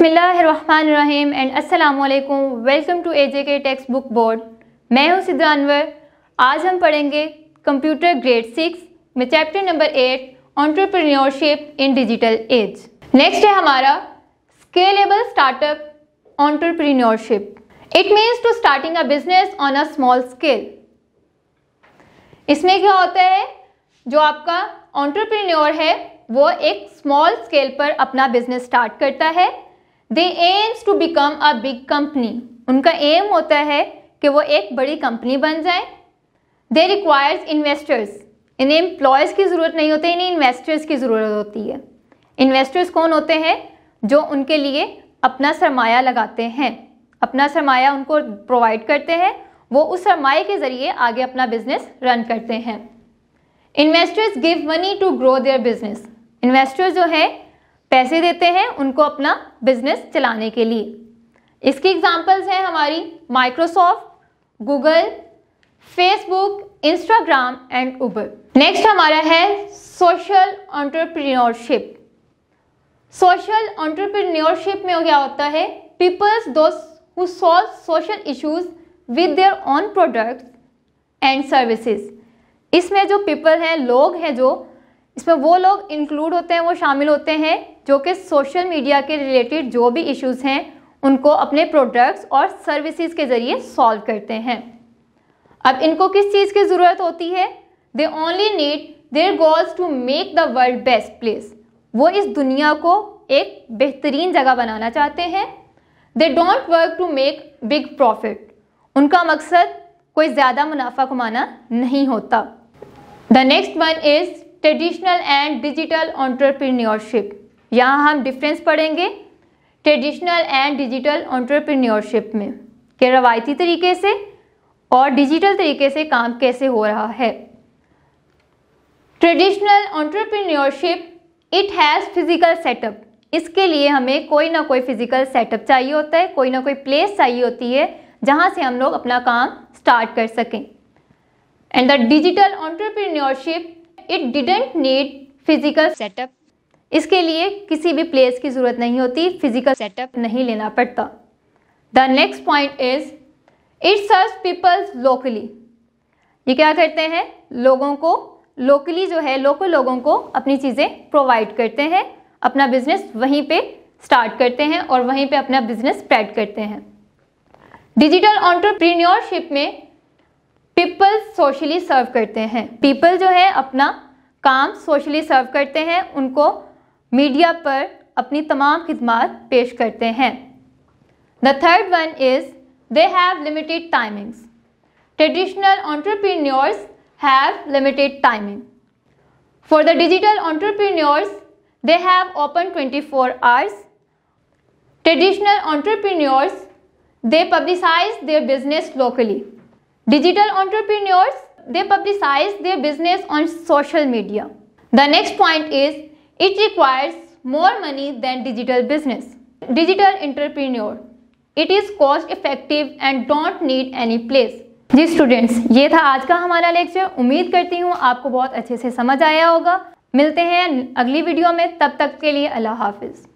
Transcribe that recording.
बिसमीम एंड अस्सलाम वालेकुम वेलकम टू एजे के टेक्स्ट बुक बोर्ड मैं हूं सिद्धा अनवर आज हम पढ़ेंगे कंप्यूटर ग्रेड सिक्स में chapter number eight entrepreneurship in digital age next है हमारा scalable startup entrepreneurship it means to starting a business on a small scale इसमें क्या होता है जो आपका ऑन्टरप्रेन्योर है वो एक स्मॉल स्केल पर अपना बिजनेस स्टार्ट करता है they aims to become a big company उनका एम होता है कि वो एक बड़ी कंपनी बन जाए दे रिक्वायर्स इन्वेस्टर्स इन्हें एम्प्लॉयज़ की ज़रूरत नहीं होती इन्हें इन्वेस्टर्स की ज़रूरत होती है इन्वेस्टर्स कौन होते हैं जो उनके लिए अपना सरमाया लगाते हैं अपना सरमाया उनको प्रोवाइड करते हैं वो उस सरमाए के ज़रिए आगे अपना बिजनेस रन करते हैं investors give money to grow their business investors जो है पैसे देते हैं उनको अपना बिजनेस चलाने के लिए इसकी एग्जांपल्स हैं हमारी Microsoft Google Facebook Instagram and Uber next हमारा है सोशल ऑन्टरप्रीनोरशिप सोशल ऑन्टरप्रीनियोरशिप में क्या होता है पीपल्स दोस्त solve social issues with with on product and and इसमें जो पीपल हैं लोग हैं जो इसमें वो लोग इंक्लूड होते हैं वो शामिल होते हैं जो कि सोशल मीडिया के रिलेटेड जो भी इश्यूज़ हैं उनको अपने प्रोडक्ट्स और सर्विसेज के ज़रिए सॉल्व करते हैं अब इनको किस चीज़ की ज़रूरत होती है they only need their goals to make the world best place वो इस दुनिया को एक बेहतरीन जगह बनाना चाहते हैं they don't work to make big profit उनका मकसद कोई ज़्यादा मुनाफा कमाना नहीं होता the next one is traditional and digital entrepreneurship यहाँ हम डिफरेंस पढ़ेंगे ट्रेडिशनल एंड डिजिटल ऑन्टरप्रीनियोरशिप में कि रवायती तरीके से और डिजिटल तरीके से काम कैसे हो रहा है traditional entrepreneurship it has physical setup इसके लिए हमें कोई ना कोई फिजिकल सेटअप चाहिए होता है कोई ना कोई प्लेस चाहिए होती है जहाँ से हम लोग अपना काम स्टार्ट कर सकें and the digital entrepreneurship it didn't need physical setup इसके लिए किसी भी प्लेस की ज़रूरत नहीं होती फिजिकल सेटअप नहीं लेना पड़ता the next point is it serve peoples locally ये क्या करते हैं लोगों को लोकली जो है लोकल लोगों को अपनी चीज़ें प्रोवाइड करते हैं अपना बिजनेस वहीं पे स्टार्ट करते हैं और वहीं पे अपना बिजनेस स्प्रेड करते हैं डिजिटल ऑन्टरप्रीन्योरशिप में पीपल सोशली सर्व करते हैं पीपल जो है अपना काम सोशली सर्व करते हैं उनको मीडिया पर अपनी तमाम खदमात पेश करते हैं the third one is they have limited timings traditional entrepreneurs have limited timing for the digital entrepreneurs they have open twenty four hours traditional entrepreneurs they publicise their business locally Digital entrepreneurs, they publicize their business on social media. The next point is it requires more money than digital business. Digital entrepreneur, it is cost effective and don't need any place. जी students ये था आज का हमारा lecture उम्मीद करती हूँ आपको बहुत अच्छे से समझ आया होगा मिलते हैं अगली वीडियो में तब तक के लिए अल्लाह हाफिज़